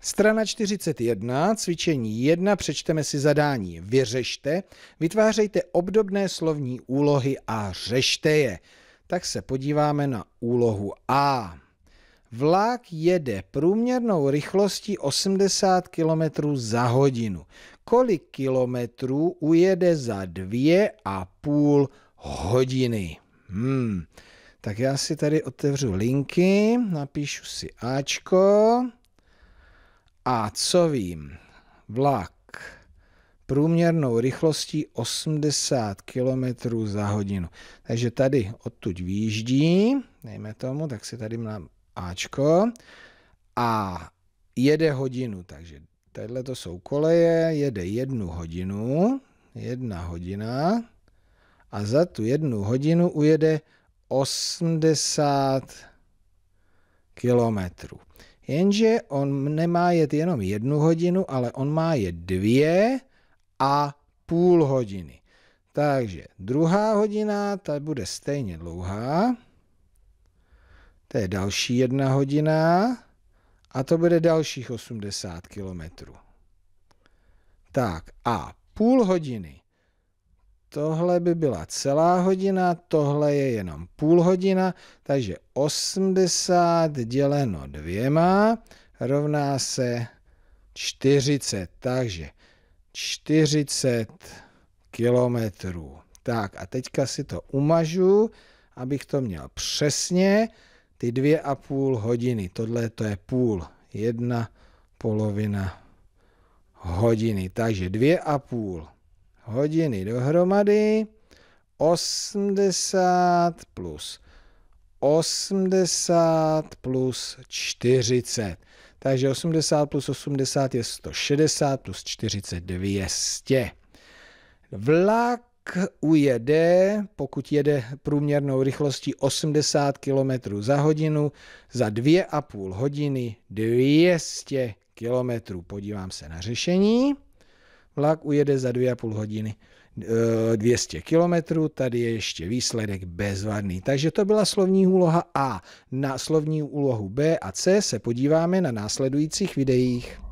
Strana 41, cvičení 1, přečteme si zadání. Vyřešte, vytvářejte obdobné slovní úlohy a řešte je. Tak se podíváme na úlohu A. Vlak jede průměrnou rychlostí 80 km za hodinu. Kolik kilometrů ujede za dvě a půl hodiny? Hmm. Tak já si tady otevřu linky, napíšu si Ačko a co vím, vlak průměrnou rychlostí 80 km za hodinu. Takže tady odtud výjíždí, nejme tomu, tak si tady mám Ačko a jede hodinu, takže tadyhle to jsou koleje, jede jednu hodinu, jedna hodina a za tu jednu hodinu ujede 80 kilometrů. Jenže on nemá jet jenom jednu hodinu, ale on má jet dvě a půl hodiny. Takže druhá hodina, ta bude stejně dlouhá. To je další jedna hodina a to bude dalších 80 kilometrů. Tak a půl hodiny, tohle by byla celá hodina, tohle je jenom půl hodina, takže 80 děleno dvěma rovná se 40, takže 40 kilometrů. Tak a teďka si to umažu, abych to měl přesně, ty dvě a půl hodiny, tohle to je půl, jedna polovina hodiny, takže dvě a půl hodiny dohromady 80 plus 80 plus 40. Takže 80 plus 80 je 160 plus 40 200. Vlak ujede, pokud jede průměrnou rychlostí 80 km za hodinu, za 2,5 hodiny 200 km. Podívám se na řešení vlak ujede za 2,5 hodiny 200 eh, kilometrů, tady je ještě výsledek bezvadný. Takže to byla slovní úloha A. Na slovní úlohu B a C se podíváme na následujících videích.